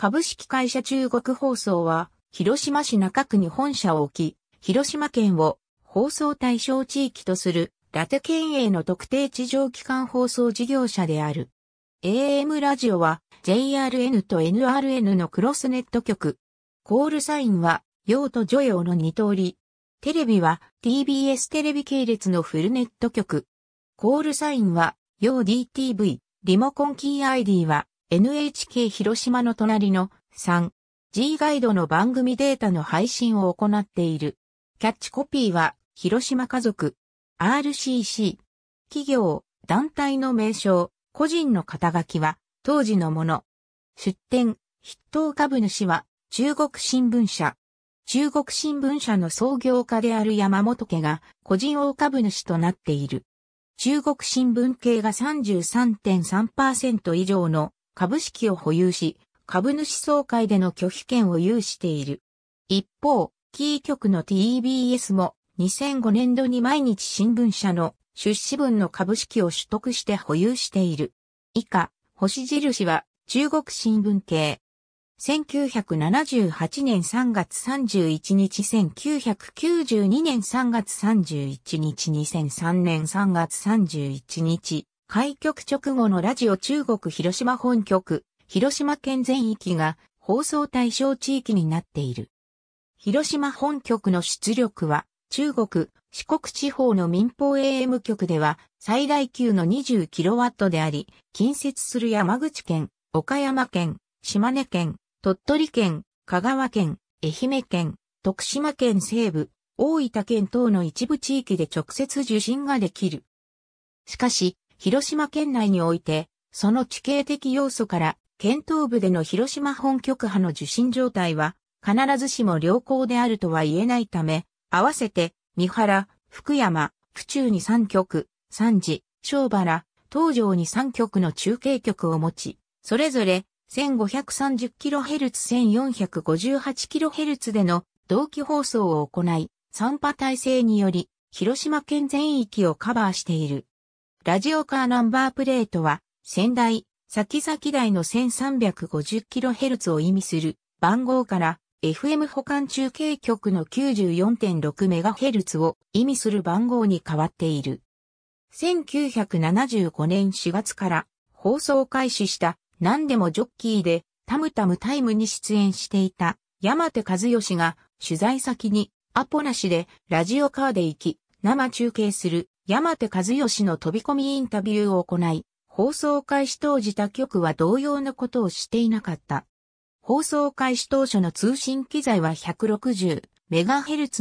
株式会社中国放送は、広島市中区に本社を置き、広島県を放送対象地域とする、ラテ県営の特定地上機関放送事業者である。AM ラジオは JRN と NRN のクロスネット局。コールサインは、用と女用の二通り。テレビは TBS テレビ系列のフルネット局。コールサインは、用 DTV。リモコンキー ID は NHK 広島の隣の 3G ガイドの番組データの配信を行っている。キャッチコピーは、広島家族、RCC、企業、団体の名称、個人の肩書きは、当時のもの。出展、筆頭株主は、中国新聞社。中国新聞社の創業家である山本家が個人大株主となっている。中国新聞系が33.3%以上の株式を保有し、株主総会での拒否権を有している。一方、キー局の TBS も2005年度に毎日新聞社の出資分の株式を取得して保有している。以下、星印は中国新聞系。1978年3月31日、1992年3月31日、2003年3月31日、開局直後のラジオ中国広島本局、広島県全域が放送対象地域になっている。広島本局の出力は、中国、四国地方の民放 AM 局では最大級の 20kW であり、近接する山口県、岡山県、島根県、鳥取県、香川県、愛媛県、徳島県西部、大分県等の一部地域で直接受信ができる。しかし、広島県内において、その地形的要素から、県東部での広島本局派の受信状態は、必ずしも良好であるとは言えないため、合わせて、三原、福山、府中に3局、三次、小原、東城に3局の中継局を持ち、それぞれ 1530kHz1458kHz での同期放送を行い、3波体制により、広島県全域をカバーしている。ラジオカーナンバープレートは、仙台、先々台の 1350kHz を意味する番号から FM 保管中継局の 94.6MHz を意味する番号に変わっている。1975年4月から放送開始した何でもジョッキーでタムタムタイムに出演していた山手和義が取材先にアポなしでラジオカーで行き生中継する山手和義の飛び込みインタビューを行い、放送開始当時他局は同様のことをしていなかった。放送開始当初の通信機材は 160MHz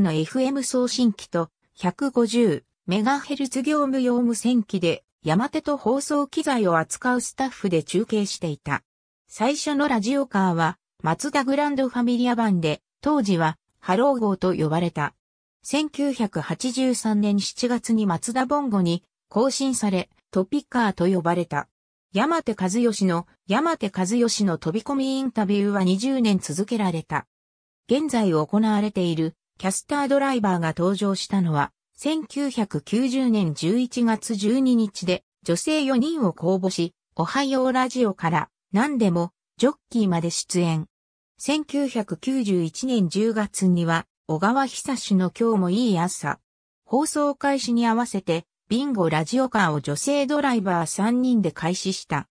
の FM 送信機と 150MHz 業務用無線機で山手と放送機材を扱うスタッフで中継していた。最初のラジオカーは、マツダグランドファミリア版で、当時は、ハロー号と呼ばれた。1983年7月に松田ボンゴに更新され、トピカーと呼ばれた。山手和義の、山手和義の飛び込みインタビューは20年続けられた。現在行われているキャスタードライバーが登場したのは、1990年11月12日で女性4人を公募し、おはようラジオから何でもジョッキーまで出演。1991年10月には小川久志の今日もいい朝。放送開始に合わせて、ビンゴラジオカーを女性ドライバー3人で開始した。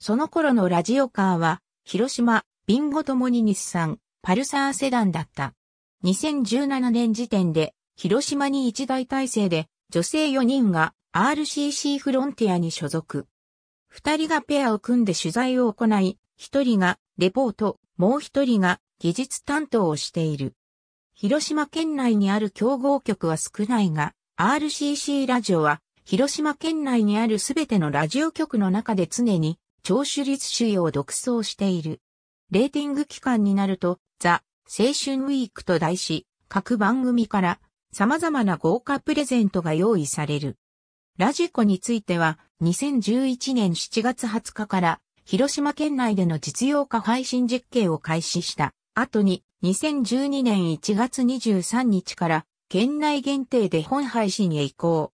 その頃のラジオカーは、広島、ビンゴともに日産、パルサーセダンだった。2017年時点で、広島に一大体制で、女性4人が RCC フロンティアに所属。2人がペアを組んで取材を行い、1人がレポート、もう1人が技術担当をしている。広島県内にある競合局は少ないが、RCC ラジオは、広島県内にあるすべてのラジオ局の中で常に、聴取率主要を独走している。レーティング期間になると、ザ・青春ウィークと題し、各番組から様々な豪華プレゼントが用意される。ラジコについては、2011年7月20日から、広島県内での実用化配信実験を開始した。後に2012年1月23日から県内限定で本配信へ移行。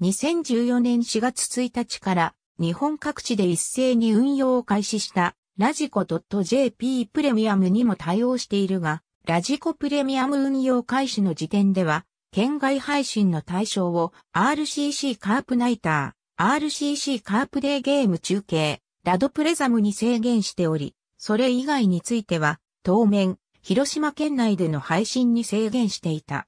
2014年4月1日から日本各地で一斉に運用を開始したラジコ .jp プレミアムにも対応しているが、ラジコプレミアム運用開始の時点では、県外配信の対象を RCC カープナイター、RCC カープデーゲーム中継、ラドプレザムに制限しており、それ以外については、当面、広島県内での配信に制限していた。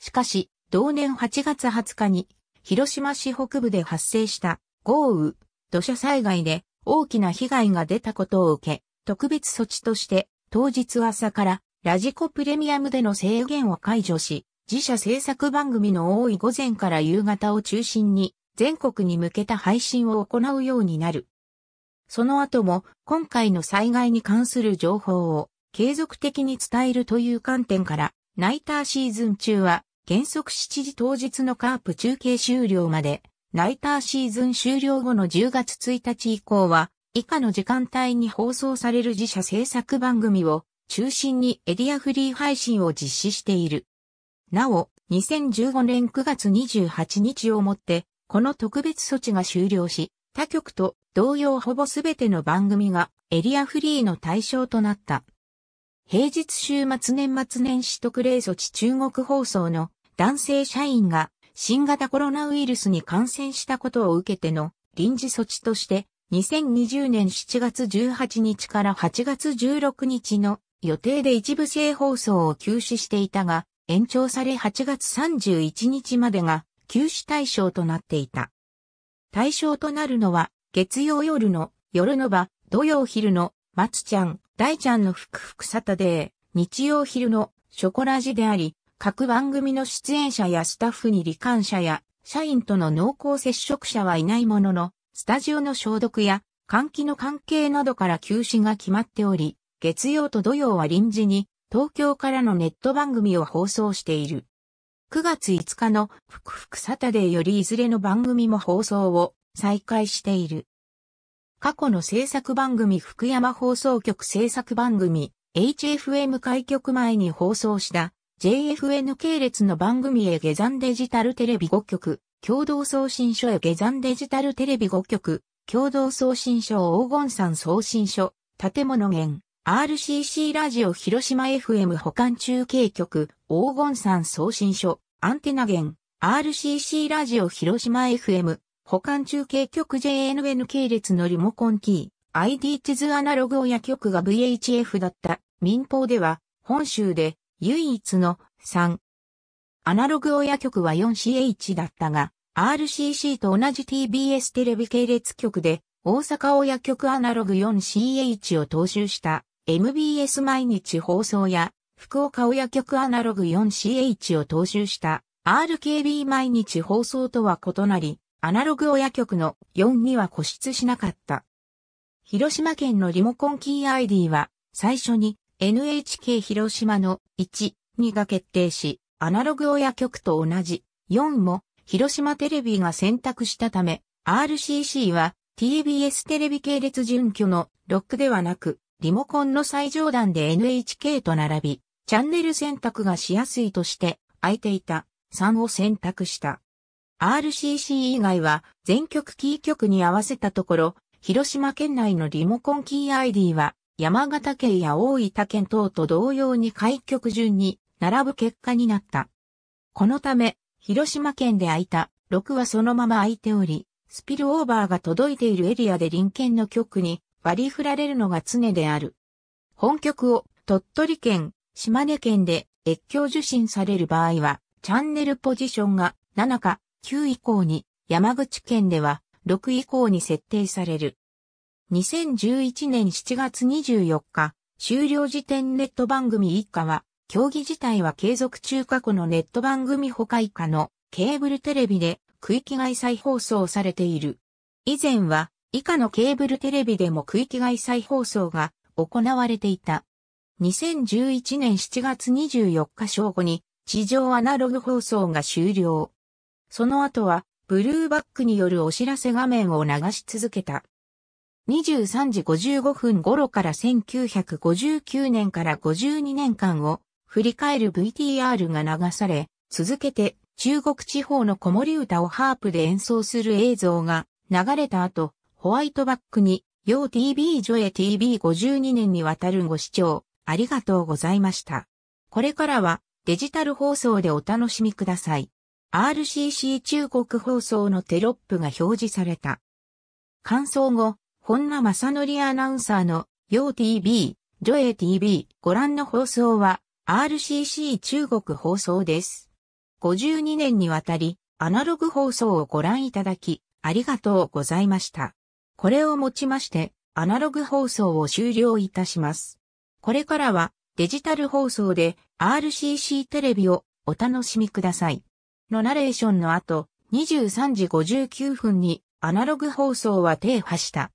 しかし、同年8月20日に、広島市北部で発生した豪雨、土砂災害で大きな被害が出たことを受け、特別措置として、当日朝からラジコプレミアムでの制限を解除し、自社制作番組の多い午前から夕方を中心に、全国に向けた配信を行うようになる。その後も今回の災害に関する情報を継続的に伝えるという観点から、ナイターシーズン中は原則7時当日のカープ中継終了まで、ナイターシーズン終了後の10月1日以降は、以下の時間帯に放送される自社制作番組を中心にエリアフリー配信を実施している。なお、2015年9月28日をもって、この特別措置が終了し、他局と同様ほぼすべての番組がエリアフリーの対象となった。平日週末年末年始特例措置中国放送の男性社員が新型コロナウイルスに感染したことを受けての臨時措置として2020年7月18日から8月16日の予定で一部性放送を休止していたが延長され8月31日までが休止対象となっていた。対象となるのは、月曜夜の、夜の場、土曜昼の、松ちゃん、大ちゃんのふくふくサタデー、日曜昼の、ショコラジであり、各番組の出演者やスタッフに罹患者や、社員との濃厚接触者はいないものの、スタジオの消毒や、換気の関係などから休止が決まっており、月曜と土曜は臨時に、東京からのネット番組を放送している。9月5日の福福サタデーよりいずれの番組も放送を再開している。過去の制作番組福山放送局制作番組 HFM 開局前に放送した JFN 系列の番組へ下山デジタルテレビ5局、共同送信所へ下山デジタルテレビ5局、共同送信所黄金山送信所、建物源、RCC ラジオ広島 FM 保管中継局黄金山送信所アンテナ源 RCC ラジオ広島 FM 保管中継局 JNN 系列のリモコンキー ID 地図アナログ親局が VHF だった民放では本州で唯一の3アナログ親局は 4CH だったが RCC と同じ TBS テレビ系列局で大阪親局アナログ 4CH を踏襲した MBS 毎日放送や福岡親局アナログ 4CH を踏襲した RKB 毎日放送とは異なり、アナログ親局の4には固執しなかった。広島県のリモコンキー ID は最初に NHK 広島の1、2が決定し、アナログ親局と同じ4も広島テレビが選択したため、RCC は TBS テレビ系列準拠の6ではなくリモコンの最上段で NHK と並び、チャンネル選択がしやすいとして、空いていた3を選択した。RCC 以外は全曲キー局に合わせたところ、広島県内のリモコンキー ID は山形県や大分県等と同様に開局順に並ぶ結果になった。このため、広島県で空いた6はそのまま空いており、スピルオーバーが届いているエリアで臨県の局に割り振られるのが常である。本局を鳥取県、島根県で越境受信される場合は、チャンネルポジションが7か9以降に、山口県では6以降に設定される。2011年7月24日、終了時点ネット番組一家は、競技自体は継続中過去のネット番組他以下のケーブルテレビで区域外再放送されている。以前は以下のケーブルテレビでも区域外再放送が行われていた。2011年7月24日正午に地上アナログ放送が終了。その後はブルーバックによるお知らせ画面を流し続けた。23時55分頃から1959年から52年間を振り返る VTR が流され、続けて中国地方の子守歌をハープで演奏する映像が流れた後、ホワイトバックに、要 TV ジョエ TV52 年にわたるご視聴、ありがとうございました。これからは、デジタル放送でお楽しみください。RCC 中国放送のテロップが表示された。感想後、本名正則アナウンサーの、要 TV、ジョエ TV ご覧の放送は、RCC 中国放送です。52年にわたり、アナログ放送をご覧いただき、ありがとうございました。これをもちまして、アナログ放送を終了いたします。これからは、デジタル放送で RCC テレビをお楽しみください。のナレーションの後、23時59分にアナログ放送は停波した。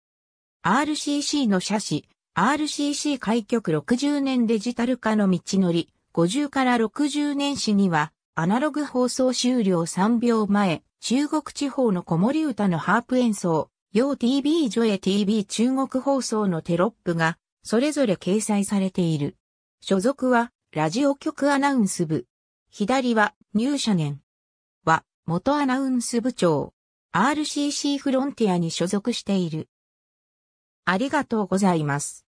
RCC の写真、RCC 開局60年デジタル化の道のり、50から60年史には、アナログ放送終了3秒前、中国地方の子守歌のハープ演奏、要 TV ジョエ TV 中国放送のテロップが、それぞれ掲載されている。所属は、ラジオ局アナウンス部。左は、入社年。は、元アナウンス部長。RCC フロンティアに所属している。ありがとうございます。